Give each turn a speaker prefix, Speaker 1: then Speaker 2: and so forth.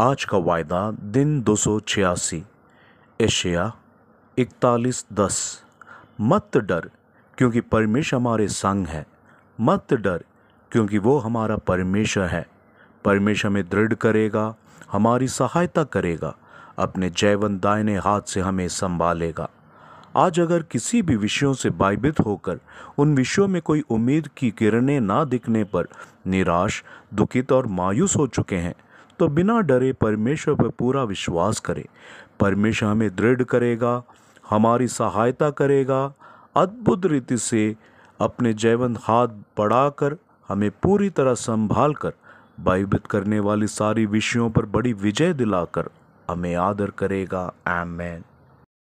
Speaker 1: आज का वायदा दिन दो सौ छियासी एशिया इकतालीस दस मत डर क्योंकि परमेश्वर हमारे संग है मत डर क्योंकि वो हमारा परमेश्वर है परमेश्वर हमें दृढ़ करेगा हमारी सहायता करेगा अपने जैवन दायने हाथ से हमें संभालेगा आज अगर किसी भी विषयों से बाइबित होकर उन विषयों में कोई उम्मीद की किरणें ना दिखने पर निराश दुखित और मायूस हो चुके हैं तो बिना डरे परमेश्वर पर पूरा विश्वास करें परमेश्वर हमें दृढ़ करेगा हमारी सहायता करेगा अद्भुत रीति से अपने जैवन हाथ बढ़ाकर हमें पूरी तरह संभाल कर भयभीत करने वाली सारी विषयों पर बड़ी विजय दिलाकर हमें आदर करेगा आमेन